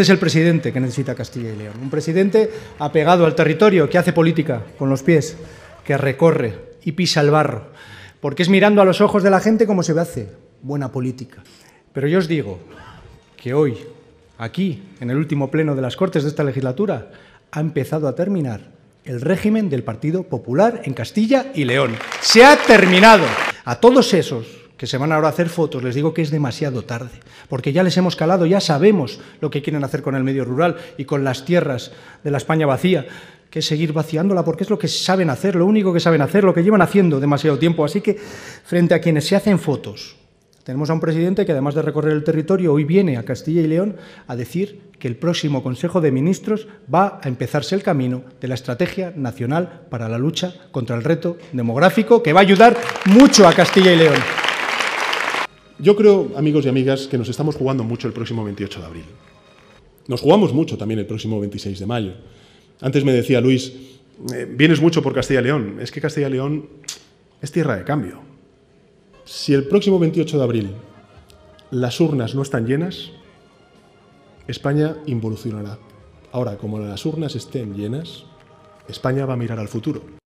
Este es el presidente que necesita Castilla y León. Un presidente apegado al territorio, que hace política con los pies, que recorre y pisa el barro. Porque es mirando a los ojos de la gente como se hace buena política. Pero yo os digo que hoy, aquí, en el último pleno de las Cortes de esta legislatura, ha empezado a terminar el régimen del Partido Popular en Castilla y León. Se ha terminado. A todos esos que se van ahora a hacer fotos, les digo que es demasiado tarde, porque ya les hemos calado, ya sabemos lo que quieren hacer con el medio rural y con las tierras de la España vacía, que es seguir vaciándola, porque es lo que saben hacer, lo único que saben hacer, lo que llevan haciendo demasiado tiempo. Así que, frente a quienes se hacen fotos, tenemos a un presidente que, además de recorrer el territorio, hoy viene a Castilla y León a decir que el próximo Consejo de Ministros va a empezarse el camino de la Estrategia Nacional para la Lucha contra el Reto Demográfico, que va a ayudar mucho a Castilla y León. Yo creo, amigos y amigas, que nos estamos jugando mucho el próximo 28 de abril. Nos jugamos mucho también el próximo 26 de mayo. Antes me decía Luis, eh, vienes mucho por Castilla y León. Es que Castilla y León es tierra de cambio. Si el próximo 28 de abril las urnas no están llenas, España involucionará. Ahora, como las urnas estén llenas, España va a mirar al futuro.